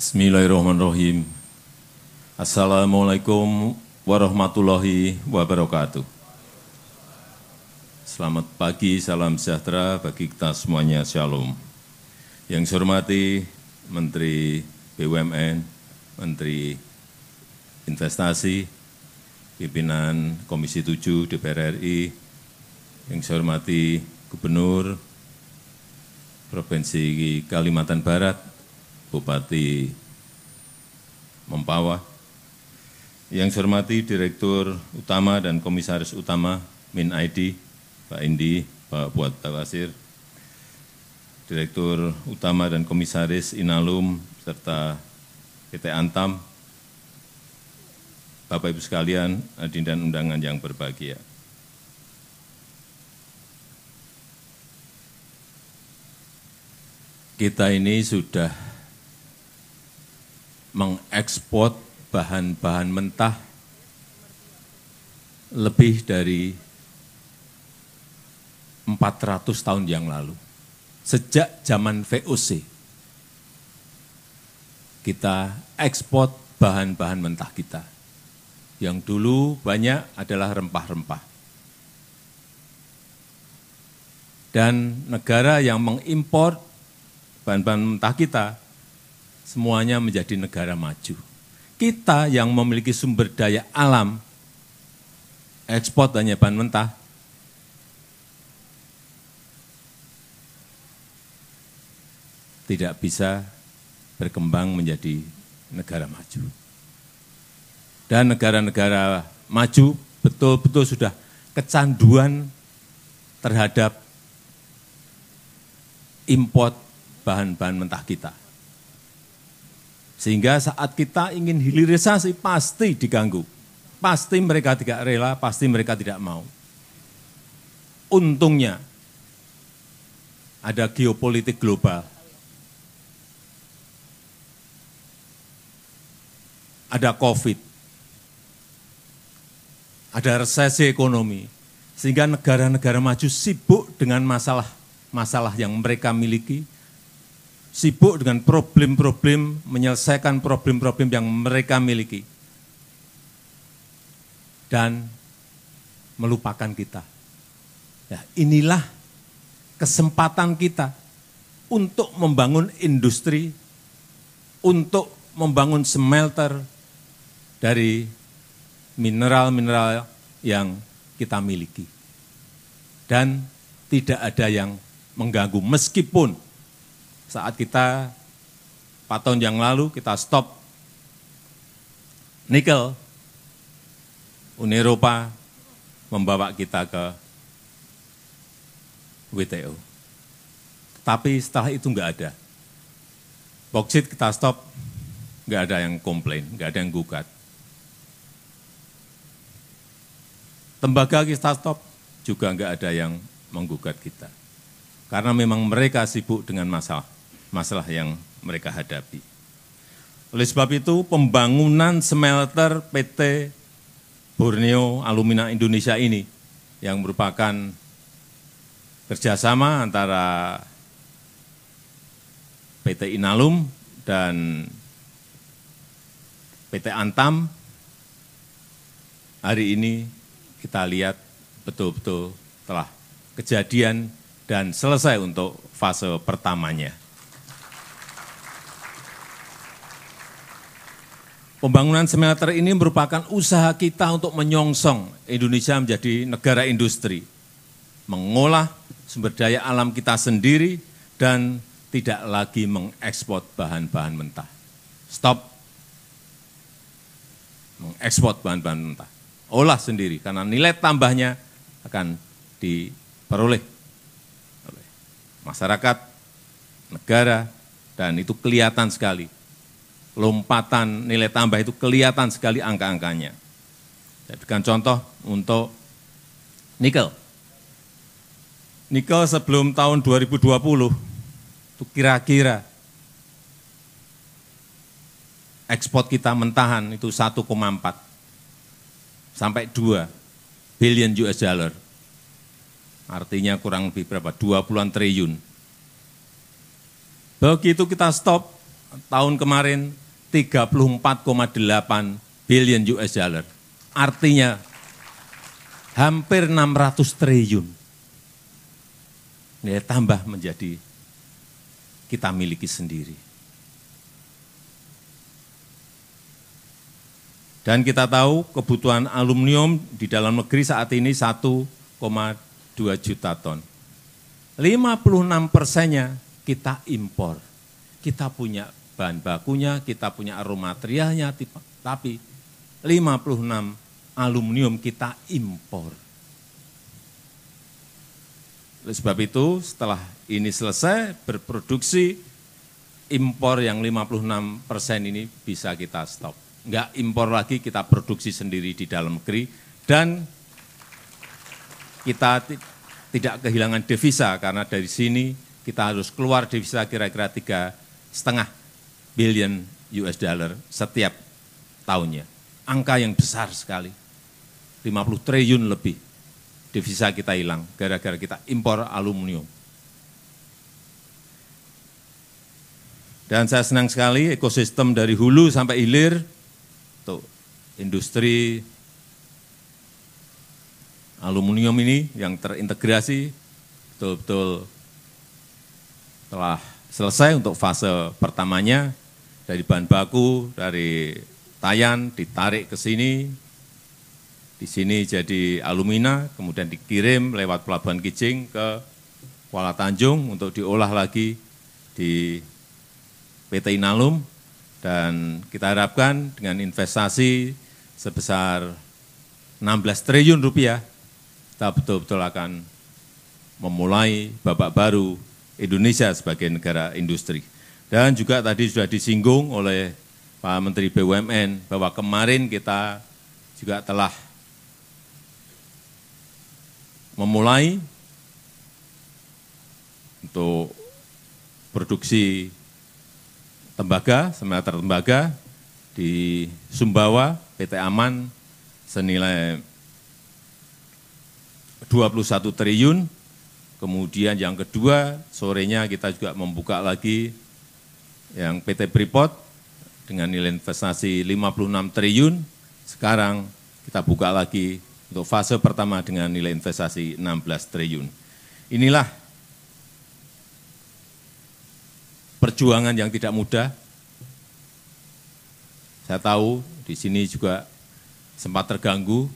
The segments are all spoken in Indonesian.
Bismillahirrahmanirrahim. Assalamualaikum warahmatullahi wabarakatuh. Selamat pagi, salam sejahtera bagi kita semuanya, shalom. Yang saya hormati Menteri BUMN, Menteri Investasi, pimpinan Komisi 7 DPR RI, yang saya hormati Gubernur Provinsi Kalimantan Barat, Bupati Mempawah, yang saya hormati Direktur Utama dan Komisaris Utama Min ID, Pak Indi, Pak Buat Tawasir, Direktur Utama dan Komisaris Inalum, serta PT Antam, Bapak-Ibu sekalian, dan undangan yang berbahagia. Kita ini sudah mengekspor bahan-bahan mentah lebih dari 400 tahun yang lalu. Sejak zaman VOC, kita ekspor bahan-bahan mentah kita. Yang dulu banyak adalah rempah-rempah. Dan negara yang mengimpor bahan-bahan mentah kita semuanya menjadi negara maju. Kita yang memiliki sumber daya alam, ekspor hanya bahan mentah, tidak bisa berkembang menjadi negara maju. Dan negara-negara maju betul-betul sudah kecanduan terhadap import bahan-bahan mentah kita. Sehingga saat kita ingin hilirisasi pasti diganggu. Pasti mereka tidak rela, pasti mereka tidak mau. Untungnya ada geopolitik global. Ada COVID. Ada resesi ekonomi. Sehingga negara-negara maju sibuk dengan masalah masalah yang mereka miliki, sibuk dengan problem-problem, menyelesaikan problem-problem yang mereka miliki. Dan melupakan kita. Ya, inilah kesempatan kita untuk membangun industri, untuk membangun smelter dari mineral-mineral yang kita miliki. Dan tidak ada yang mengganggu, meskipun saat kita 4 tahun yang lalu kita stop nikel, Uni Eropa membawa kita ke WTO. Tapi setelah itu enggak ada. Boksit kita stop, enggak ada yang komplain, enggak ada yang gugat. Tembaga kita stop, juga enggak ada yang menggugat kita. Karena memang mereka sibuk dengan masalah masalah yang mereka hadapi. Oleh sebab itu, pembangunan smelter PT Borneo Alumina Indonesia ini yang merupakan kerjasama antara PT Inalum dan PT Antam hari ini kita lihat betul-betul telah kejadian dan selesai untuk fase pertamanya. Pembangunan smelter ini merupakan usaha kita untuk menyongsong Indonesia menjadi negara industri, mengolah sumber daya alam kita sendiri, dan tidak lagi mengekspor bahan-bahan mentah. Stop mengekspor bahan-bahan mentah. Olah sendiri, karena nilai tambahnya akan diperoleh oleh masyarakat, negara, dan itu kelihatan sekali lompatan nilai tambah itu kelihatan sekali angka-angkanya. Saya berikan contoh untuk nikel. Nikel sebelum tahun 2020 itu kira-kira ekspor kita mentahan itu 1,4 sampai 2 billion US dollar. Artinya kurang lebih berapa? 20-an triliun. Begitu kita stop tahun kemarin 34,8 billion US dollar. Artinya hampir 600 triliun. Ya, tambah menjadi kita miliki sendiri. Dan kita tahu kebutuhan aluminium di dalam negeri saat ini 1,2 juta ton. 56 persennya kita impor. Kita punya bahan bakunya, kita punya aroma materialnya, tapi 56 aluminium kita impor. Oleh sebab itu setelah ini selesai berproduksi, impor yang 56 persen ini bisa kita stop. Enggak impor lagi, kita produksi sendiri di dalam negeri dan kita tidak kehilangan devisa karena dari sini kita harus keluar devisa kira-kira tiga setengah billion US dollar setiap tahunnya. Angka yang besar sekali. 50 triliun lebih devisa kita hilang gara-gara kita impor aluminium. Dan saya senang sekali ekosistem dari hulu sampai hilir, untuk industri aluminium ini yang terintegrasi betul-betul telah selesai untuk fase pertamanya dari bahan baku, dari tayan, ditarik ke sini, di sini jadi alumina, kemudian dikirim lewat Pelabuhan Kijing ke Kuala Tanjung untuk diolah lagi di PT Inalum, dan kita harapkan dengan investasi sebesar 16 triliun rupiah, kita betul-betul akan memulai babak baru Indonesia sebagai negara industri. Dan juga tadi sudah disinggung oleh Pak Menteri BUMN bahwa kemarin kita juga telah memulai untuk produksi tembaga, smelter tembaga di Sumbawa, PT Aman senilai 21 triliun. Kemudian yang kedua, sorenya kita juga membuka lagi yang PT Freeport dengan nilai investasi 56 triliun, sekarang kita buka lagi untuk fase pertama dengan nilai investasi 16 triliun. Inilah perjuangan yang tidak mudah. Saya tahu di sini juga sempat terganggu,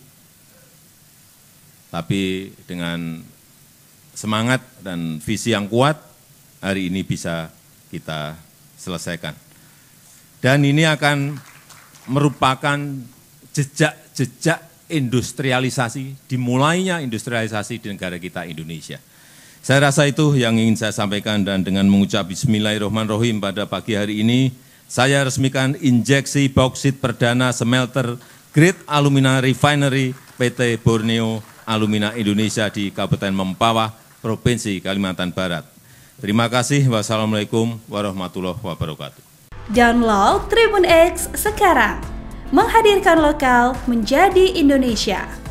tapi dengan semangat dan visi yang kuat, hari ini bisa kita selesaikan. Dan ini akan merupakan jejak-jejak industrialisasi, dimulainya industrialisasi di negara kita Indonesia. Saya rasa itu yang ingin saya sampaikan dan dengan mengucap bismillahirrahmanirrahim pada pagi hari ini, saya resmikan injeksi bauksit perdana smelter Great Alumina Refinery PT Borneo Alumina Indonesia di Kabupaten Mempawah, Provinsi Kalimantan Barat. Terima kasih. Wassalamualaikum warahmatullahi wabarakatuh. Download Tribun X sekarang. Menghadirkan lokal menjadi Indonesia.